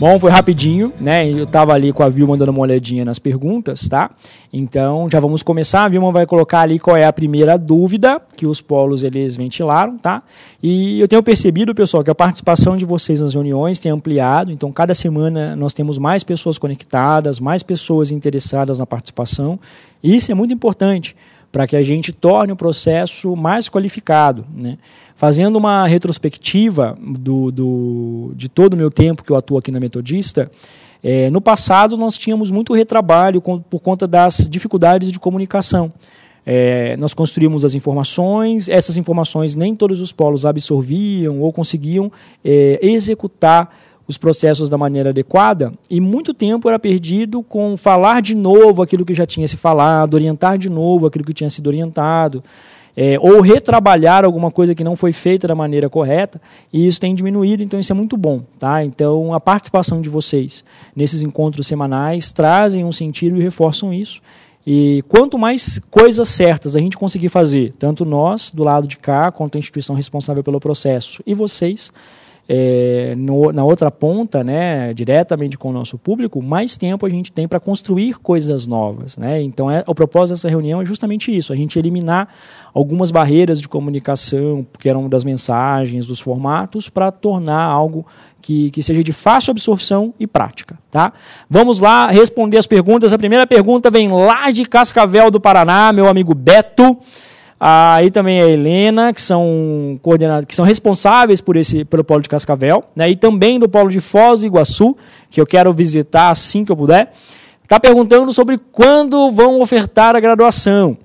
Bom, foi rapidinho, né? Eu tava ali com a Vilma dando uma olhadinha nas perguntas, tá? Então, já vamos começar. A Vilma vai colocar ali qual é a primeira dúvida que os polos eles ventilaram, tá? E eu tenho percebido, pessoal, que a participação de vocês nas reuniões tem ampliado. Então, cada semana nós temos mais pessoas conectadas, mais pessoas interessadas na participação. E isso é muito importante para que a gente torne o processo mais qualificado. Né? Fazendo uma retrospectiva do, do, de todo o meu tempo que eu atuo aqui na Metodista, é, no passado nós tínhamos muito retrabalho com, por conta das dificuldades de comunicação. É, nós construímos as informações, essas informações nem todos os polos absorviam ou conseguiam é, executar os processos da maneira adequada e muito tempo era perdido com falar de novo aquilo que já tinha se falado, orientar de novo aquilo que tinha sido orientado. É, ou retrabalhar alguma coisa que não foi feita da maneira correta, e isso tem diminuído, então isso é muito bom. Tá? Então, a participação de vocês nesses encontros semanais trazem um sentido e reforçam isso. E quanto mais coisas certas a gente conseguir fazer, tanto nós, do lado de cá, quanto a instituição responsável pelo processo, e vocês, é, no, na outra ponta, né, diretamente com o nosso público, mais tempo a gente tem para construir coisas novas. Né? Então, é, o propósito dessa reunião é justamente isso: a gente eliminar algumas barreiras de comunicação, que eram das mensagens, dos formatos, para tornar algo que, que seja de fácil absorção e prática. Tá? Vamos lá responder as perguntas. A primeira pergunta vem lá de Cascavel do Paraná, meu amigo Beto. Aí também a Helena, que são coordenadas, que são responsáveis por esse, pelo polo de Cascavel, né? E também do polo de Foz do Iguaçu, que eu quero visitar assim que eu puder. Está perguntando sobre quando vão ofertar a graduação.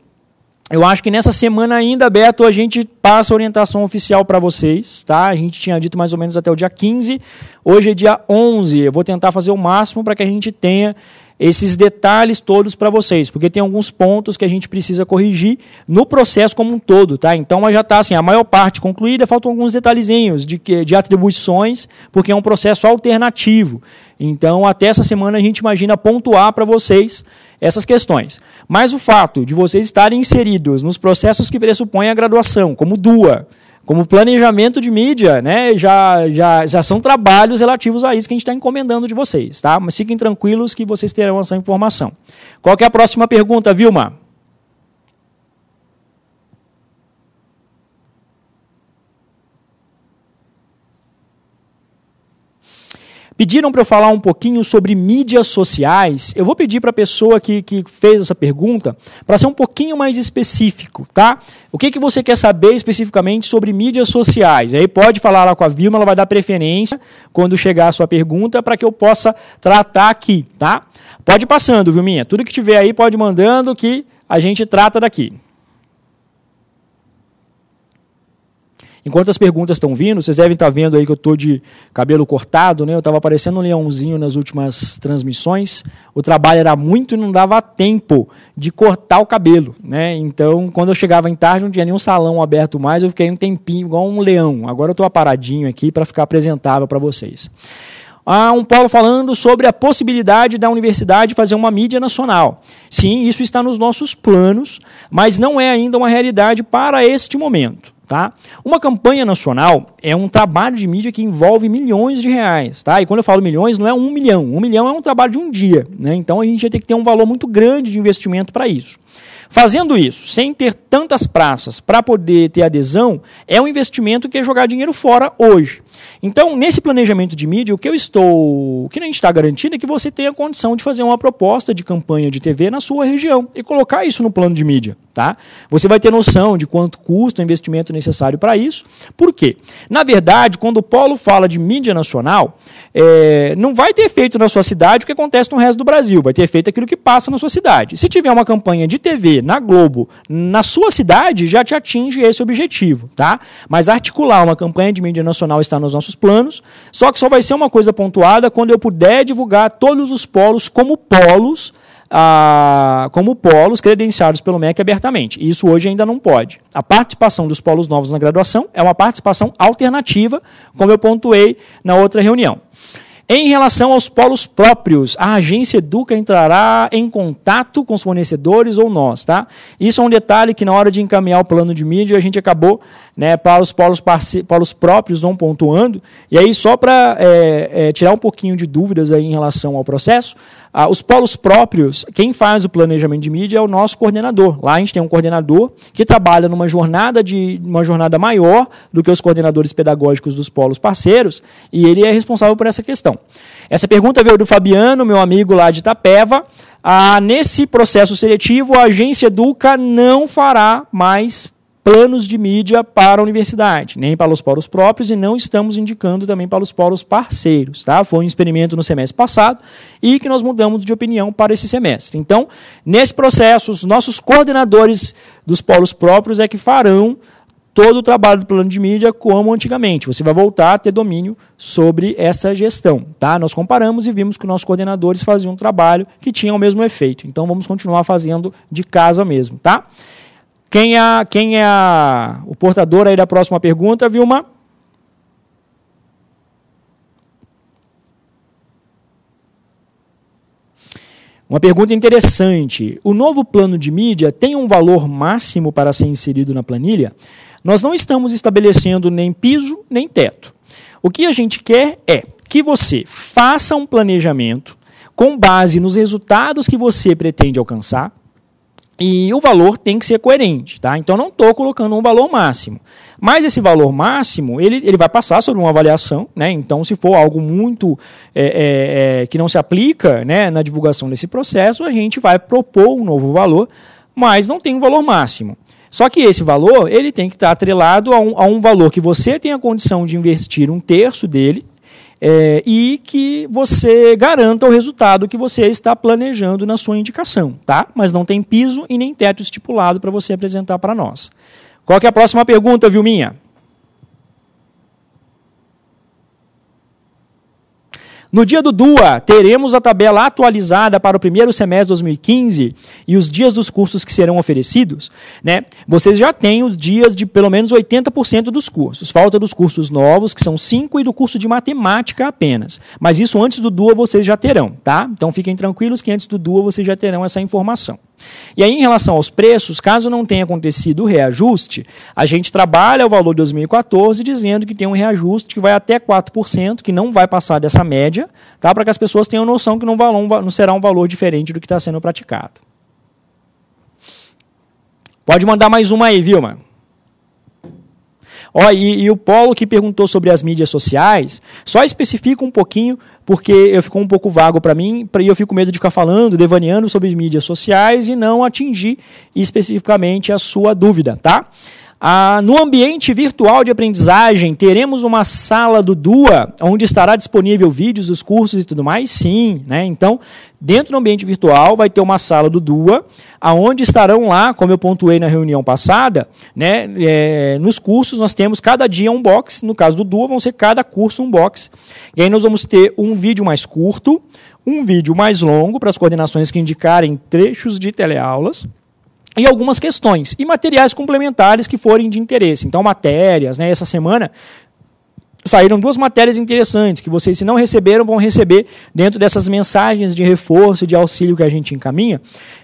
Eu acho que nessa semana ainda, Beto, a gente passa a orientação oficial para vocês, tá? A gente tinha dito mais ou menos até o dia 15, hoje é dia 11. Eu vou tentar fazer o máximo para que a gente tenha esses detalhes todos para vocês, porque tem alguns pontos que a gente precisa corrigir no processo como um todo, tá? Então, já está assim, a maior parte concluída, faltam alguns detalhezinhos de, de atribuições, porque é um processo alternativo. Então, até essa semana a gente imagina pontuar para vocês essas questões. Mas o fato de vocês estarem inseridos nos processos que pressupõem a graduação, como DUA, como planejamento de mídia, né? Já, já, já são trabalhos relativos a isso que a gente está encomendando de vocês, tá? Mas fiquem tranquilos que vocês terão essa informação. Qual é a próxima pergunta, Vilma? Pediram para eu falar um pouquinho sobre mídias sociais. Eu vou pedir para a pessoa que, que fez essa pergunta para ser um pouquinho mais específico, tá? O que, que você quer saber especificamente sobre mídias sociais? Aí pode falar lá com a Vilma, ela vai dar preferência quando chegar a sua pergunta para que eu possa tratar aqui, tá? Pode ir passando, Vilminha. Tudo que tiver aí pode ir mandando que a gente trata daqui. Enquanto as perguntas estão vindo, vocês devem estar vendo aí que eu estou de cabelo cortado, né? Eu estava parecendo um leãozinho nas últimas transmissões. O trabalho era muito e não dava tempo de cortar o cabelo, né? Então, quando eu chegava em tarde, não tinha nenhum salão aberto mais, eu fiquei um tempinho igual um leão. Agora eu estou aparadinho aqui para ficar apresentável para vocês há um Paulo falando sobre a possibilidade da universidade fazer uma mídia nacional. Sim, isso está nos nossos planos, mas não é ainda uma realidade para este momento. Tá? Uma campanha nacional é um trabalho de mídia que envolve milhões de reais. Tá? E quando eu falo milhões, não é um milhão. Um milhão é um trabalho de um dia. Né? Então a gente vai ter que ter um valor muito grande de investimento para isso. Fazendo isso, sem ter tantas praças para poder ter adesão, é um investimento que é jogar dinheiro fora hoje. Então, nesse planejamento de mídia, o que eu estou, o que a gente está garantindo é que você tenha condição de fazer uma proposta de campanha de TV na sua região e colocar isso no plano de mídia, tá? Você vai ter noção de quanto custa o investimento necessário para isso. Por quê? Na verdade, quando o Paulo fala de mídia nacional, é, não vai ter efeito na sua cidade o que acontece no resto do Brasil, vai ter efeito aquilo que passa na sua cidade. Se tiver uma campanha de TV na Globo, na sua cidade, já te atinge esse objetivo, tá? Mas articular uma campanha de mídia nacional está nos nossos planos, só que só vai ser uma coisa pontuada quando eu puder divulgar todos os polos como polos ah, como polos credenciados pelo MEC abertamente. E isso hoje ainda não pode. A participação dos polos novos na graduação é uma participação alternativa, como eu pontuei na outra reunião. Em relação aos polos próprios, a agência Educa entrará em contato com os fornecedores ou nós, tá? Isso é um detalhe que na hora de encaminhar o plano de mídia a gente acabou né, para os polos, polos próprios vão pontuando. E aí, só para é, é, tirar um pouquinho de dúvidas aí em relação ao processo, ah, os polos próprios, quem faz o planejamento de mídia é o nosso coordenador. Lá a gente tem um coordenador que trabalha numa jornada de uma jornada maior do que os coordenadores pedagógicos dos polos parceiros, e ele é responsável por essa questão. Essa pergunta veio do Fabiano, meu amigo lá de Itapeva. Ah, nesse processo seletivo, a agência Educa não fará mais planos de mídia para a universidade, nem para os polos próprios e não estamos indicando também para os polos parceiros. Tá? Foi um experimento no semestre passado e que nós mudamos de opinião para esse semestre. Então, nesse processo, os nossos coordenadores dos polos próprios é que farão todo o trabalho do plano de mídia como antigamente. Você vai voltar a ter domínio sobre essa gestão. Tá? Nós comparamos e vimos que nossos coordenadores faziam um trabalho que tinha o mesmo efeito. Então, vamos continuar fazendo de casa mesmo. Tá? Quem é, quem é a, o portador aí da próxima pergunta, Vilma? Uma pergunta interessante. O novo plano de mídia tem um valor máximo para ser inserido na planilha? Nós não estamos estabelecendo nem piso nem teto. O que a gente quer é que você faça um planejamento com base nos resultados que você pretende alcançar e o valor tem que ser coerente, tá? Então não estou colocando um valor máximo. Mas esse valor máximo, ele, ele vai passar sobre uma avaliação, né? Então, se for algo muito é, é, é, que não se aplica né, na divulgação desse processo, a gente vai propor um novo valor, mas não tem um valor máximo. Só que esse valor, ele tem que estar atrelado a um, a um valor que você tem a condição de investir um terço dele, é, e que você garanta o resultado que você está planejando na sua indicação, tá? Mas não tem piso e nem teto estipulado para você apresentar para nós. Qual é a próxima pergunta, Vilminha? No dia do DUA, teremos a tabela atualizada para o primeiro semestre de 2015 e os dias dos cursos que serão oferecidos. Né? Vocês já têm os dias de pelo menos 80% dos cursos. Falta dos cursos novos, que são 5, e do curso de matemática apenas. Mas isso antes do DUA vocês já terão, tá? Então fiquem tranquilos que antes do DUA vocês já terão essa informação. E aí, em relação aos preços, caso não tenha acontecido o reajuste, a gente trabalha o valor de 2014 dizendo que tem um reajuste que vai até 4%, que não vai passar dessa média, tá? para que as pessoas tenham noção que não, não será um valor diferente do que está sendo praticado. Pode mandar mais uma aí, Vilma. Ó, e, e o Paulo que perguntou sobre as mídias sociais, só especifica um pouquinho porque eu ficou um pouco vago para mim, e eu fico com medo de ficar falando, devaneando sobre mídias sociais e não atingir especificamente a sua dúvida, tá? Ah, no ambiente virtual de aprendizagem, teremos uma sala do DUA, onde estará disponível vídeos dos cursos e tudo mais? Sim, né? Então, dentro do ambiente virtual, vai ter uma sala do DUA, aonde estarão lá, como eu pontuei na reunião passada, né? É, nos cursos nós temos cada dia um box, no caso do DUA, vão ser cada curso um box. E aí nós vamos ter um um vídeo mais curto, um vídeo mais longo para as coordenações que indicarem trechos de teleaulas e algumas questões e materiais complementares que forem de interesse. Então, matérias, né? Essa semana saíram duas matérias interessantes que vocês, se não receberam, vão receber dentro dessas mensagens de reforço, de auxílio que a gente encaminha.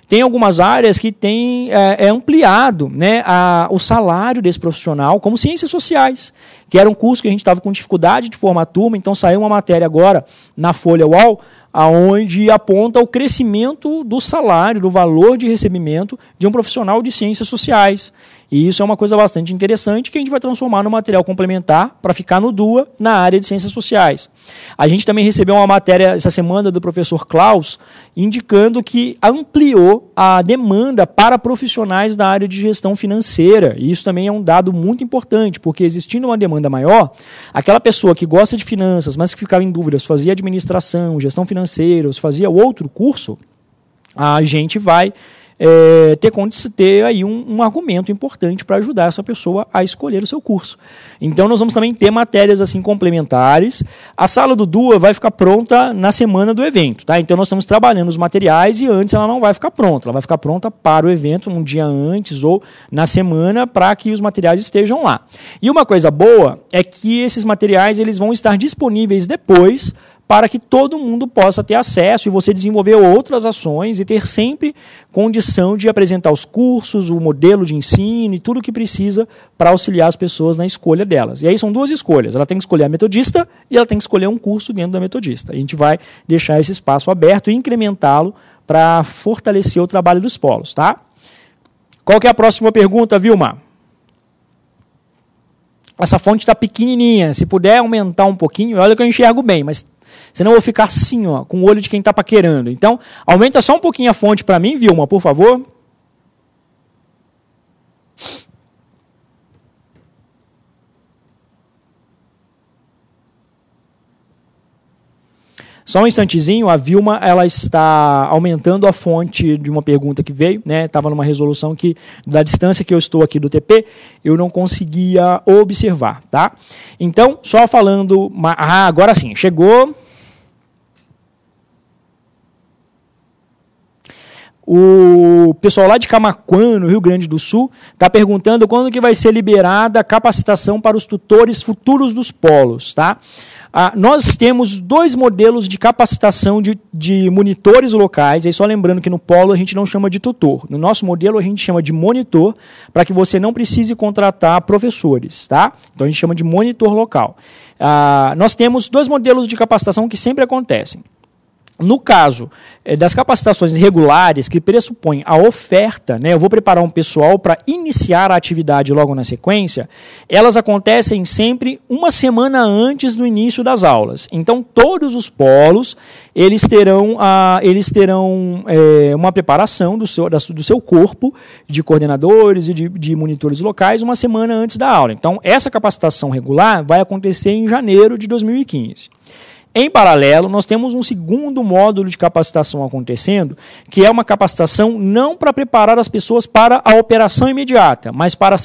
Tem algumas áreas que tem é, é ampliado né, a, o salário desse profissional, como ciências sociais, que era um curso que a gente estava com dificuldade de formar turma, então saiu uma matéria agora na Folha UOL, aonde aponta o crescimento do salário, do valor de recebimento de um profissional de ciências sociais. E isso é uma coisa bastante interessante que a gente vai transformar no material complementar para ficar no DUA na área de ciências sociais. A gente também recebeu uma matéria essa semana do professor Klaus indicando que ampliou a demanda para profissionais da área de gestão financeira. E isso também é um dado muito importante, porque existindo uma demanda maior, aquela pessoa que gosta de finanças, mas que ficava em dúvidas, fazia administração, gestão financeira, ou se fazia outro curso, a gente vai é, ter, ter aí um, um argumento importante para ajudar essa pessoa a escolher o seu curso. Então nós vamos também ter matérias assim complementares. A sala do Dua vai ficar pronta na semana do evento, tá? Então nós estamos trabalhando os materiais e antes ela não vai ficar pronta, ela vai ficar pronta para o evento um dia antes ou na semana para que os materiais estejam lá. E uma coisa boa é que esses materiais eles vão estar disponíveis depois para que todo mundo possa ter acesso e você desenvolver outras ações e ter sempre condição de apresentar os cursos, o modelo de ensino e tudo o que precisa para auxiliar as pessoas na escolha delas. E aí são duas escolhas: ela tem que escolher a metodista e ela tem que escolher um curso dentro da metodista. a gente vai deixar esse espaço aberto e incrementá-lo para fortalecer o trabalho dos polos, tá? Qual que é a próxima pergunta, Vilma? Essa fonte está pequenininha. Se puder aumentar um pouquinho, olha que eu enxergo bem, mas Senão eu vou ficar assim, ó, com o olho de quem está paquerando. Então, aumenta só um pouquinho a fonte para mim, Vilma, por favor. Só um instantezinho, a Vilma ela está aumentando a fonte de uma pergunta que veio, né? Estava numa resolução que da distância que eu estou aqui do TP, eu não conseguia observar, tá? Então, só falando, ah, agora sim, chegou. O pessoal lá de Camaquã, no Rio Grande do Sul, está perguntando quando que vai ser liberada a capacitação para os tutores futuros dos polos. Tá? Ah, nós temos dois modelos de capacitação de, de monitores locais, e só lembrando que no polo a gente não chama de tutor. No nosso modelo a gente chama de monitor, para que você não precise contratar professores. Tá? Então a gente chama de monitor local. Ah, nós temos dois modelos de capacitação que sempre acontecem. No caso eh, das capacitações regulares, que pressupõem a oferta, né, eu vou preparar um pessoal para iniciar a atividade logo na sequência, elas acontecem sempre uma semana antes do início das aulas. Então, todos os polos, eles terão, a, eles terão é, uma preparação do seu, da, do seu corpo de coordenadores e de, de monitores locais uma semana antes da aula. Então, essa capacitação regular vai acontecer em janeiro de 2015. Em paralelo, nós temos um segundo módulo de capacitação acontecendo, que é uma capacitação não para preparar as pessoas para a operação imediata, mas para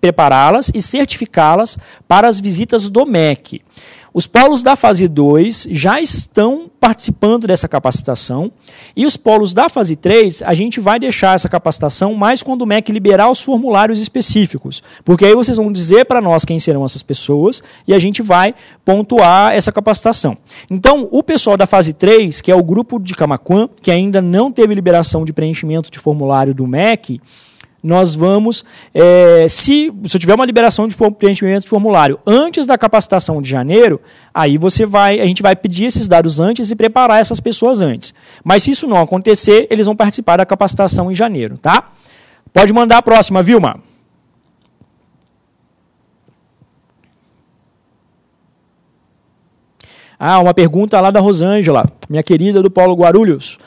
prepará-las e certificá-las para as visitas do MEC. Os polos da fase 2 já estão participando dessa capacitação e os polos da fase 3, a gente vai deixar essa capacitação mais quando o MEC liberar os formulários específicos, porque aí vocês vão dizer para nós quem serão essas pessoas e a gente vai pontuar essa capacitação. Então, o pessoal da fase 3, que é o grupo de Camaquã, que ainda não teve liberação de preenchimento de formulário do MEC, nós vamos, é, se, se tiver uma liberação de preenchimento de formulário antes da capacitação de janeiro, aí você vai, a gente vai pedir esses dados antes e preparar essas pessoas antes. Mas se isso não acontecer, eles vão participar da capacitação em janeiro, tá? Pode mandar a próxima, Vilma. Ah, uma pergunta lá da Rosângela, minha querida do Paulo Guarulhos.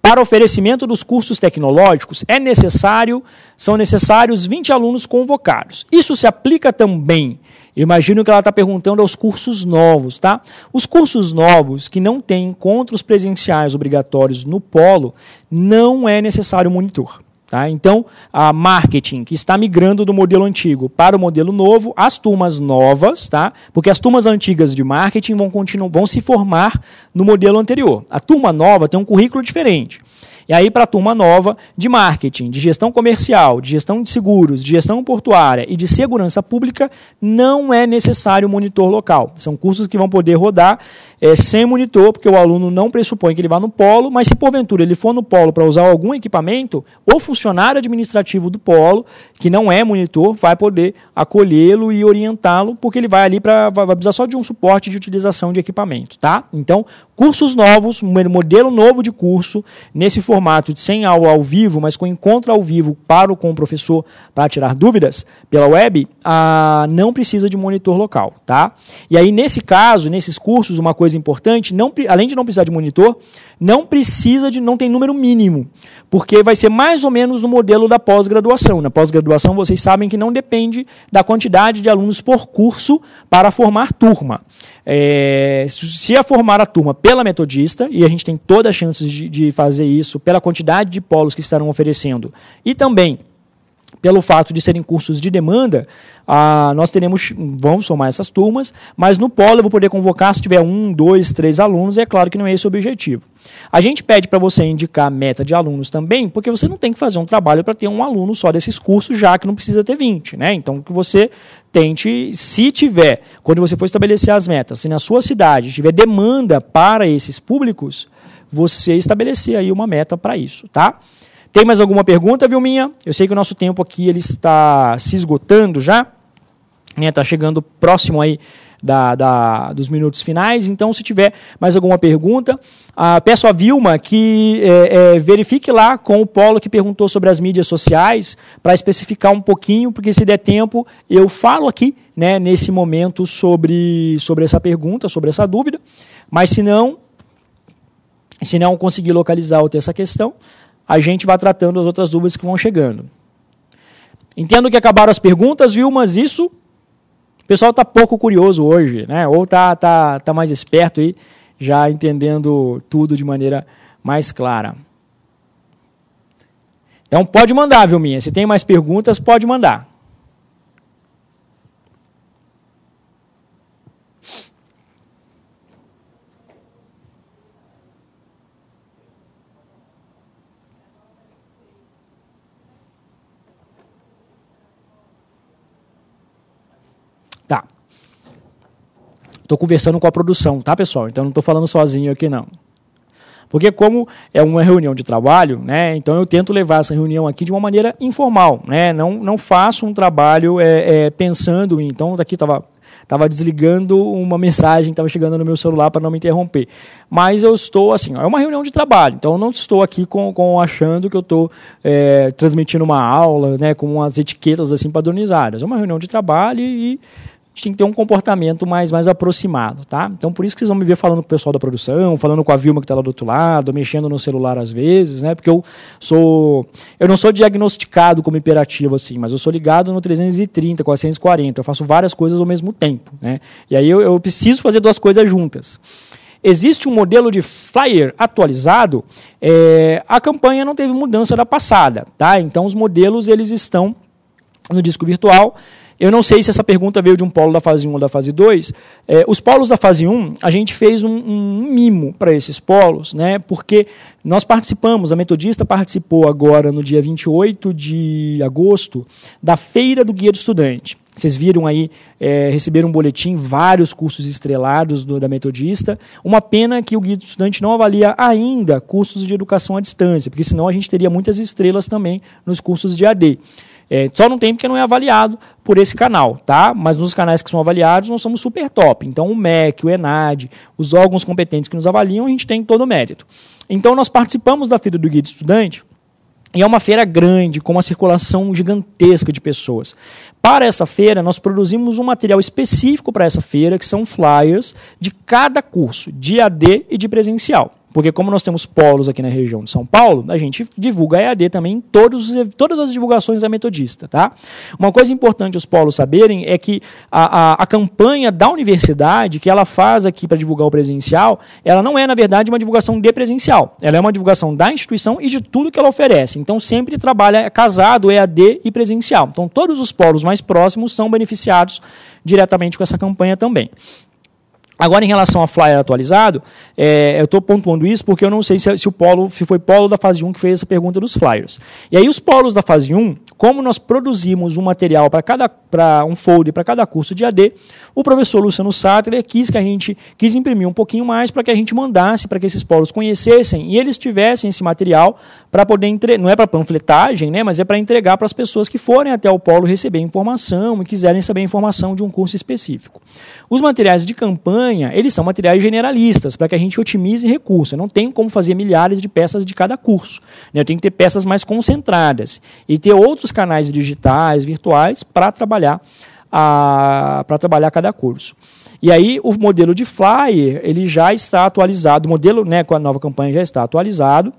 Para oferecimento dos cursos tecnológicos, é necessário, são necessários 20 alunos convocados. Isso se aplica também, imagino que ela está perguntando aos cursos novos, tá? Os cursos novos que não têm encontros presenciais obrigatórios no polo, não é necessário monitor. Tá? Então, a marketing que está migrando do modelo antigo para o modelo novo, as turmas novas, tá? porque as turmas antigas de marketing vão, continuar, vão se formar no modelo anterior. A turma nova tem um currículo diferente. E aí, para a turma nova de marketing, de gestão comercial, de gestão de seguros, de gestão portuária e de segurança pública, não é necessário monitor local. São cursos que vão poder rodar é, sem monitor, porque o aluno não pressupõe que ele vá no polo, mas se porventura ele for no polo para usar algum equipamento, o funcionário administrativo do polo, que não é monitor, vai poder acolhê-lo e orientá-lo, porque ele vai ali para vai precisar só de um suporte de utilização de equipamento, tá? Então, cursos novos, modelo novo de curso, nesse formato de sem aula ao vivo, mas com encontro ao vivo para o, com o professor para tirar dúvidas pela web, ah, não precisa de monitor local, tá? E aí, nesse caso, nesses cursos, uma coisa coisa importante, não, além de não precisar de monitor, não precisa de, não tem número mínimo, porque vai ser mais ou menos no modelo da pós-graduação. Na pós-graduação, vocês sabem que não depende da quantidade de alunos por curso para formar turma. É, se a formar a turma pela metodista, e a gente tem todas as chances de, de fazer isso pela quantidade de polos que estarão oferecendo, e também pelo fato de serem cursos de demanda, ah, nós teremos, vamos somar essas turmas, mas no polo eu vou poder convocar se tiver um, dois, três alunos, e é claro que não é esse o objetivo. A gente pede para você indicar meta de alunos também, porque você não tem que fazer um trabalho para ter um aluno só desses cursos, já que não precisa ter 20, né? Então que você tente, se tiver, quando você for estabelecer as metas, se na sua cidade tiver demanda para esses públicos, você estabelecer aí uma meta para isso, tá? Tem mais alguma pergunta, Vilminha? Eu sei que o nosso tempo aqui ele está se esgotando já, né? Está chegando próximo aí da, da, dos minutos finais. Então, se tiver mais alguma pergunta, ah, peço a Vilma que é, é, verifique lá com o Paulo que perguntou sobre as mídias sociais para especificar um pouquinho, porque se der tempo eu falo aqui né, nesse momento sobre, sobre essa pergunta, sobre essa dúvida. Mas se não, se não conseguir localizar ou ter essa questão, a gente vai tratando as outras dúvidas que vão chegando. Entendo que acabaram as perguntas, viu? Mas isso, o pessoal está pouco curioso hoje, né? Ou está tá, tá mais esperto aí, já entendendo tudo de maneira mais clara. Então pode mandar, viu, minha? Se tem mais perguntas, pode mandar. Estou conversando com a produção, tá, pessoal? Então não estou falando sozinho aqui, não. Porque como é uma reunião de trabalho, né, então eu tento levar essa reunião aqui de uma maneira informal. Né, não, não faço um trabalho é, é, pensando em... Então, daqui estava tava desligando uma mensagem que estava chegando no meu celular para não me interromper. Mas eu estou assim, ó, é uma reunião de trabalho, então eu não estou aqui com, com achando que eu estou é, transmitindo uma aula, né, com umas etiquetas assim padronizadas. É uma reunião de trabalho e gente tem que ter um comportamento mais, mais aproximado, tá? Então, por isso que vocês vão me ver falando com o pessoal da produção, falando com a Vilma que está lá do outro lado, mexendo no celular às vezes, né? Porque eu sou... Eu não sou diagnosticado como hiperativo, assim, mas eu sou ligado no 330, 440. Eu faço várias coisas ao mesmo tempo, né? E aí eu, eu preciso fazer duas coisas juntas existe um modelo de flyer atualizado, é, a campanha não teve mudança da passada, tá? Então os modelos eles estão no disco virtual. Eu não sei se essa pergunta veio de um polo da fase 1 ou da fase 2. É, os polos da fase 1, a gente fez um, um mimo para esses polos, né? porque nós participamos, a Metodista participou agora no dia 28 de agosto da Feira do Guia do Estudante. Vocês viram aí, é, receberam um boletim, vários cursos estrelados do, da Metodista. Uma pena que o Guia do Estudante não avalia ainda cursos de educação à distância, porque senão a gente teria muitas estrelas também nos cursos de AD. É, só não tem porque não é avaliado por esse canal, tá? Mas nos canais que são avaliados, nós somos super top. Então, o MEC, o ENAD, os órgãos competentes que nos avaliam, a gente tem todo o mérito. Então, nós participamos da feira do Guia de Estudante, e é uma feira grande, com uma circulação gigantesca de pessoas. Para essa feira, nós produzimos um material específico para essa feira, que são flyers de cada curso, de AD e de presencial. Porque como nós temos polos aqui na região de São Paulo, a gente divulga a EAD também em todos, todas as divulgações da Metodista. Tá? Uma coisa importante os polos saberem é que a, a, a campanha da universidade que ela faz aqui para divulgar o presencial, ela não é, na verdade, uma divulgação de presencial. Ela é uma divulgação da instituição e de tudo que ela oferece. Então, sempre trabalha casado, EAD e presencial. Então, todos os polos mais próximos são beneficiados diretamente com essa campanha também. Agora, em relação ao flyer atualizado, é, eu estou pontuando isso porque eu não sei se, se o polo se foi polo da fase 1 que fez essa pergunta dos flyers. E aí, os polos da fase 1, como nós produzimos um material para cada para um folder para cada curso de AD, o professor Luciano Sattler quis que a gente quis imprimir um pouquinho mais para que a gente mandasse, para que esses polos conhecessem e eles tivessem esse material para poder entregar. não é para panfletagem, né, mas é para entregar para as pessoas que forem até o polo receber informação e quiserem saber informação de um curso específico. Os materiais de campanha eles são materiais generalistas, para que a gente otimize recursos. Eu não tenho como fazer milhares de peças de cada curso. Né? Eu tenho que ter peças mais concentradas e ter outros canais digitais, virtuais, para trabalhar, a, trabalhar cada curso. E aí o modelo de Flyer, ele já está atualizado, o modelo né, com a nova campanha já está atualizado,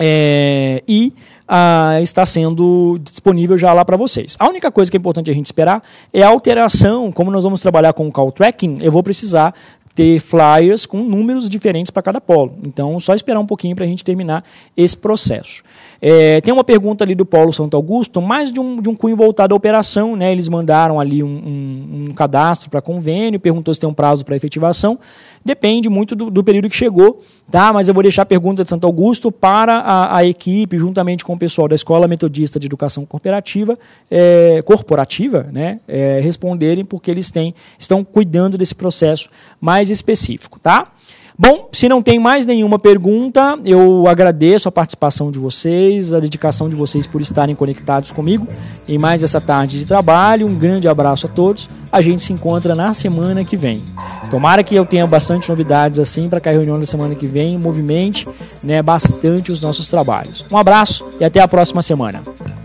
é, e ah, está sendo disponível já lá para vocês. A única coisa que é importante a gente esperar é a alteração, como nós vamos trabalhar com o call tracking, eu vou precisar ter flyers com números diferentes para cada polo. Então, só esperar um pouquinho para a gente terminar esse processo. É, tem uma pergunta ali do Paulo Santo Augusto, mais de um, de um cunho voltado à operação. Né? Eles mandaram ali um, um, um cadastro para convênio, perguntou se tem um prazo para efetivação. Depende muito do, do, período que chegou, tá? mas eu vou deixar a pergunta de Santo Augusto para a, a equipe, juntamente com o pessoal da Escola Metodista de Educação Corporativa, é, corporativa né? É, responderem, porque eles têm, estão cuidando desse processo mais mais específico, tá? Bom, se não tem mais nenhuma pergunta, eu agradeço a participação de vocês, a dedicação de vocês por estarem conectados comigo em mais essa tarde de trabalho. Um grande abraço a todos. A gente se encontra na semana que vem. Tomara que eu tenha bastante novidades assim para que a reunião da semana que vem movimente né, bastante os nossos trabalhos. Um abraço e até a próxima semana.